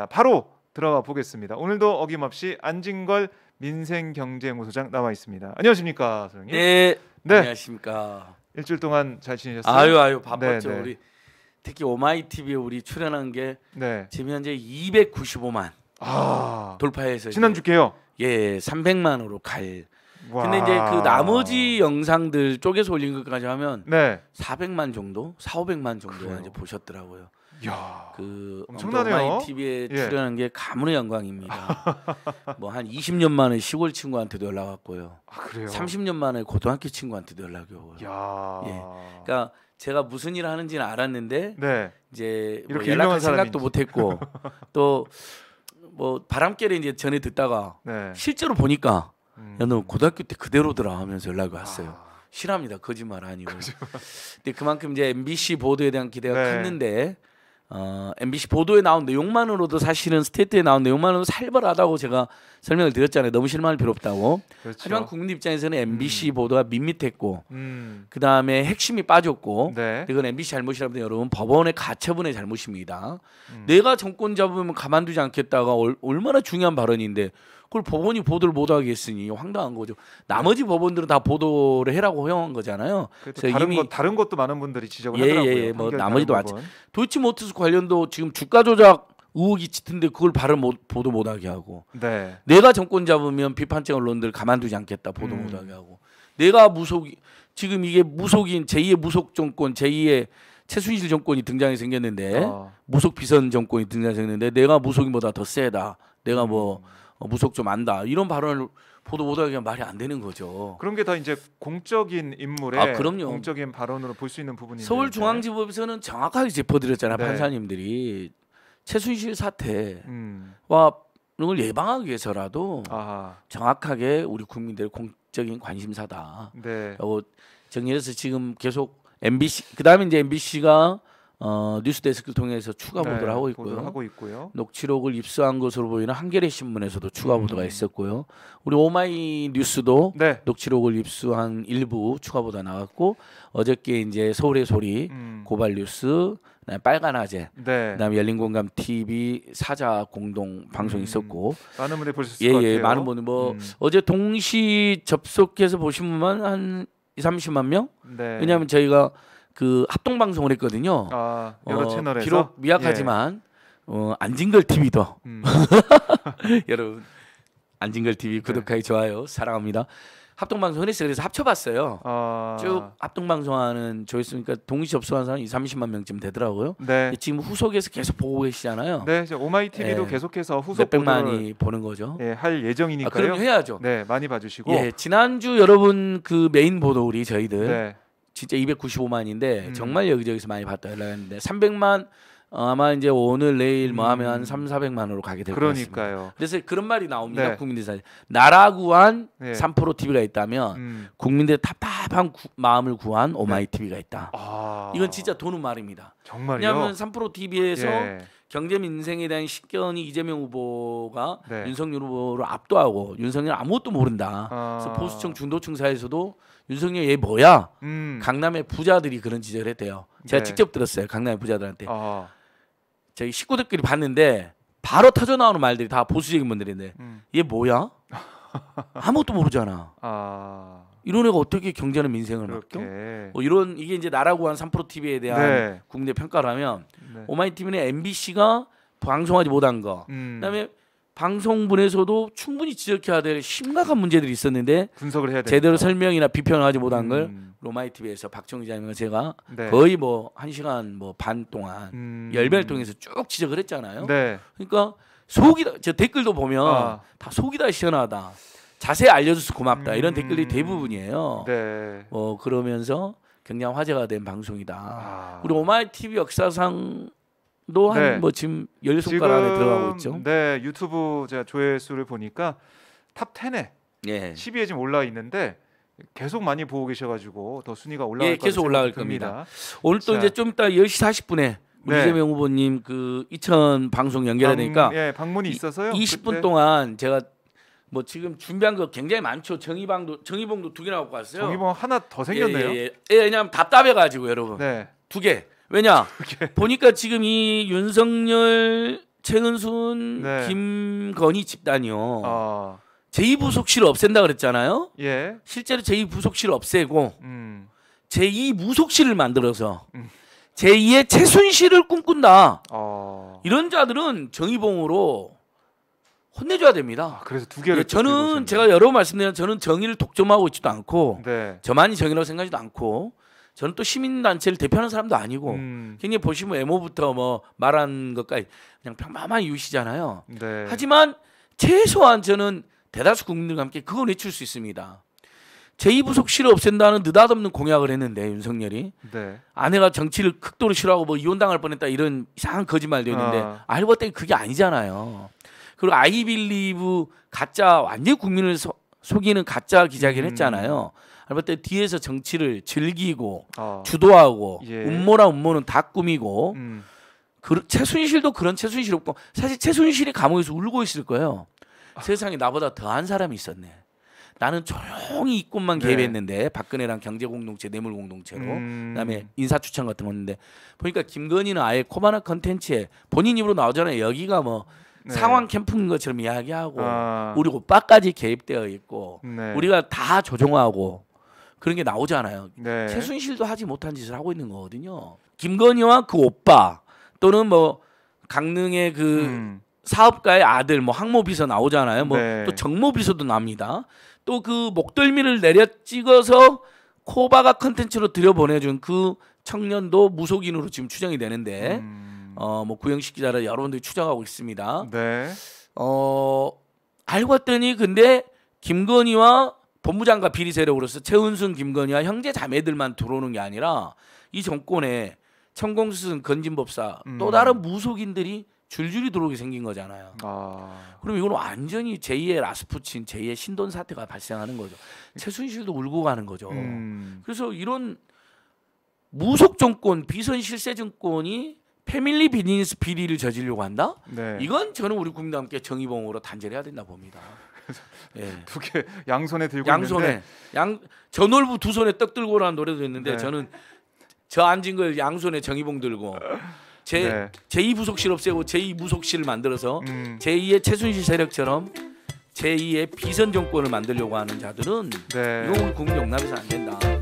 자, 바로 들어가 보겠습니다. 오늘도 어김없이 안진걸 민생경제연구소장 나와 있습니다. 안녕하십니까, 소장님? 네, 네. 안녕하십니까. 일주일 동안 잘 지내셨어요? 아유 아유 바빴죠 네, 네. 우리 특히 오마이 TV에 우리 출연한 게 네. 지금 현재 295만 아, 돌파해서 지난주 게요. 예, 300만으로 갈 와. 근데 이제 그 나머지 영상들 쪼개서 올린 것까지 하면 네. 400만 정도, 4, 500만 정도 이제 보셨더라고요. 야, 그 엄청나네요. TV에 뭐 예. 출연한 게 가문의 영광입니다. 뭐 한 20년 만에 시골 친구한테도 연락 왔고요. 아, 그래요? 30년 만에 고등학교 친구한테도 연락이 오고요. 야. 예. 그러니까 제가 무슨 일을 하는지는 알았는데 네. 이제 뭐 연락할 생각도 못 했고 또 뭐 바람결에 이제 전에 듣다가 네. 실제로 보니까 음. 야너 고등학교 때 그대로더라 하면서 연락이 왔어요. 아. 실합니다. 거짓말 아니고. 근데 그만큼 이제 MBC 보도에 대한 기대가 네. 컸는데 어, MBC 보도에 나온 내용만으로도 사실은 스테이트에 나온 내용만으로도 살벌하다고 제가 설명을 드렸잖아요. 너무 실망할 필요 없다고. 그렇죠. 하지만 국민 입장에서는 MBC 음. 보도가 밋밋했고, 음. 그 다음에 핵심이 빠졌고, 네. 이건 MBC 잘못이라면 여러분 법원의 가처분의 잘못입니다. 음. 내가 정권 잡으면 가만두지 않겠다가 얼마나 중요한 발언인데 그걸 법원이 보도를 못하겠으니 황당한 거죠. 나머지 네. 법원들은 다 보도를 해라고 허용한 거잖아요. 다른 것 다른 것도 많은 분들이 지적을 예, 예 하더라고요. 예, 예, 뭐 나머지도 마찬 도이치모터스 관련도 지금 주가 조작 의혹이 짙은데 그걸 발을 못, 보도 못하게 하고 네. 내가 정권 잡으면 비판적 언론들 가만두지 않겠다 보도 음. 못하게 하고 내가 무속 지금 이게 무속인 제2의 무속 정권 제2의 최순실 정권이 등장이 생겼는데 어. 무속 비선 정권이 등장이 생겼는데 내가 무속인보다 더 세다 내가 뭐 음. 어, 무속 좀 안다 이런 발언을 보도 못하게 말이 안 되는 거죠. 그런 게 다 이제 공적인 인물의 아, 공적인 발언으로 볼 수 있는 부분인데 서울중앙지법에서는 정확하게 짚어드렸잖아요 네. 판사님들이 최순실 사태와 음. 이 예방하기 위해서라도 아하. 정확하게 우리 국민들의 공적인 관심사다. 네. 정리해서 지금 계속 MBC 그다음에 이제 MBC가 어, 뉴스데스크를 통해서 추가 네, 보도를 네, 하고, 있고요. 하고, 있고요. 녹취록을 입수한 것으로 보이는 한겨레 신문에서도 추가 음. 보도가 있었고요. 우리 오마이 뉴스도 네. 녹취록을 입수한 일부 추가 보도 나왔고 어저께 이제 서울의 소리, 음. 고발 뉴스, 빨간 아재, 네. 그다음에 열린공감 TV 사자 공동 방송 음. 있었고 많은 분들 보셨을 예, 예, 것 같아요. 예, 많은 분들 뭐 음. 어제 동시 접속해서 보신 분만 한 2, 30만 명? 네. 왜냐하면 저희가 그 합동 방송을 했거든요. 아, 여러 어, 채널에서 비록 미약하지만 예. 어, 안진걸 TV도 음. 여러분 안진걸 TV 네. 구독하기 네. 좋아요 사랑합니다. 합동 방송을 했어요. 그래서 합쳐봤어요. 아... 쭉 합동 방송하는 조회수니까 동시 접수한 사람 2, 30만 명쯤 되더라고요. 네. 지금 후속에서 계속 보고 계시잖아요. 네, 오마이 TV도 네. 예. 계속해서 후속 몇백만이 보는 거죠. 예, 할 예정이니까요. 아, 그럼 해야죠. 네, 많이 봐주시고. 예, 지난주 여러분 그 메인 보도 우리 저희들. 네. 진짜 295만인데 음. 정말 여기저기서 많이 받다 연락했는데 300만 어, 아마 이제 오늘 내일 뭐 하면 한 음. 3, 400만으로 가게 될 것 같습니다. 그러니까요. 그래서 그런 말이 나옵니다. 네. 국민들 사이. 나라 구한 네. 3프로 TV가 있다면 음. 국민들의 답답한 구, 마음을 구한 오마이 네. TV가 있다. 아. 이건 진짜 도는 말입니다. 정말요? 왜냐하면 3프로 TV에서 예. 경제 민생에 대한 식견이 이재명 후보가 네. 윤석열 후보를 압도하고 윤석열 아무것도 모른다. 아. 그래서 보수층 중도층 사이에서도 윤석열 얘 뭐야? 음. 강남의 부자들이 그런 지적을 했대요. 제가 네. 직접 들었어요. 강남의 부자들한테. 어. 저희 식구들끼리 봤는데 바로 터져 나오는 말들이 다 보수적인 분들인데 음. 얘 뭐야? 아무것도 모르잖아. 아. 이런 애가 어떻게 경제나 민생을 할까? 뭐 이런 이게 이제 나라고 한 3프로 TV에 대한 네. 국내 평가를하면 네. 오마이TV는 MBC가 방송하지 못한 거. 음. 그다음에 방송분에서도 충분히 지적해야 될 심각한 문제들이 있었는데 분석을 해야 제대로 됩니다. 설명이나 비평을 하지 못한 음. 걸 로마이 티비에서 박정 기자님과 제가 네. 거의 뭐 한 시간 뭐 반 동안 음. 열변을 통해서 쭉 지적을 했잖아요. 네. 그러니까 속이 저 댓글도 보면 아. 다 속이다 시원하다. 자세히 알려줘서 고맙다 이런 음. 댓글이 대부분이에요. 네. 뭐 그러면서 굉장히 화제가 된 방송이다. 아. 우리 오마이 티비 역사상 도 한뭐 네. 지금 열 손가락에 들어가고 있죠. 네, 유튜브 제가 조회수를 보니까 탑 10에 예. 1 0에 지금 올라 있는데 계속 많이 보고 계셔가지고 더 순위가 예, 올라갈 예, 계속 올라갈 겁니다. 겁니다. 오늘 또 이제 좀 이따 10시 40분에 우리 네. 이재명 후보님 그 이천 방송 연결하니까 방, 예, 방문이 있어서요. 20분 그때. 동안 제가 뭐 지금 준비한 거 굉장히 많죠. 정의방도 정의봉도 두 개 나오고 왔어요. 정의봉 하나 더 생겼네요. 예, 예. 예, 예 왜냐하면 답답해가지고 여러분 네. 두 개. 왜냐 보니까 지금 이 윤석열, 최은순, 네. 김건희 집단이요. 어. 아. 제2부속실을 없앤다 그랬잖아요. 예. 실제로 제2부속실을 없애고 음. 제2무속실을 만들어서 음. 제2의 최순실을 꿈꾼다. 어. 이런 자들은 정의봉으로 혼내줘야 됩니다. 아, 그래서 두 개를 예, 저는 제가 여러 번 말씀드린 저는 정의를 독점하고 있지도 않고 네. 저만이 정의라고 생각하지도 않고 저는 또 시민단체를 대표하는 사람도 아니고 음. 굉장히 보시면 외모부터뭐 말한 것까지 그냥 평범한 이웃이잖아요. 네. 하지만 최소한 저는 대다수 국민들과 함께 그걸 외칠 수 있습니다. 제2부속실을 없앤다는 느닷없는 공약을 했는데 윤석열이 네. 아내가 정치를 극도로 싫어하고 뭐 이혼당할 뻔했다 이런 이상한 거짓말도 있는데 아. 알고 봤더니 뭐 그게 아니잖아요. 그리고 아이빌리브 가짜 완전 히 국민을 소, 속이는 가짜 기자회견 음. 했잖아요. 볼때 뒤에서 정치를 즐기고 어. 주도하고 예. 음모라 음모는 다 꾸미고 음. 그, 최순실도 그런 최순실 없고 사실 최순실이 감옥에서 울고 있을 거예요. 아. 세상에 나보다 더한 사람이 있었네. 나는 조용히 입군만 네. 개입했는데 박근혜랑 경제 공동체, 뇌물 공동체로 음. 그다음에 인사 추천 같은 거 했는데 보니까 김건희는 아예 코바나 컨텐츠에 본인 입으로 나오잖아요. 여기가 뭐 네. 상황 캠프인 것처럼 이야기하고 아. 우리 오빠까지 개입되어 있고 네. 우리가 다 조종하고 그런 게 나오잖아요. 네. 최순실도 하지 못한 짓을 하고 있는 거거든요. 김건희와 그 오빠 또는 뭐 강릉의 그 음. 사업가의 아들 뭐 항모비서 나오잖아요. 뭐또 네. 정모비서도 납니다. 또 그 목덜미를 내려 찍어서 코바가 컨텐츠로 들여보내준 그 청년도 무속인으로 지금 추정이 되는데 음. 어뭐 구형식 기자를 여러분들이 추정하고 있습니다. 네. 어 알고 봤더니 근데 김건희와 법무장과 비리 세력으로서 최은순, 김건희와 형제 자매들만 들어오는 게 아니라 이 정권에 천공수승 건진법사 음. 또 다른 무속인들이 줄줄이 들어오게 생긴 거잖아요. 아. 그럼 이건 완전히 제2의 라스푸친, 제2의 신돈 사태가 발생하는 거죠. 최순실도 울고 가는 거죠. 음. 그래서 이런 무속 정권, 비선 실세 정권이 패밀리 비즈니스 비리를 저지려고 한다? 네. 이건 저는 우리 국민과 함께 정의봉으로 단절해야 된다 봅니다. 예. 두개 양손에 들고 양손에 있는데. 양 전월부 두 손에 떡 들고라는 노래도 있는데 네. 저는 저 앉은 걸 양손에 정의봉 들고 제 네. 제2 부속실 없애고 제2 무속실을 만들어서 음. 제2의 최순실 세력처럼 제2의 비선 정권을 만들려고 하는 자들은 네. 이걸 국민 용납해서 안 된다.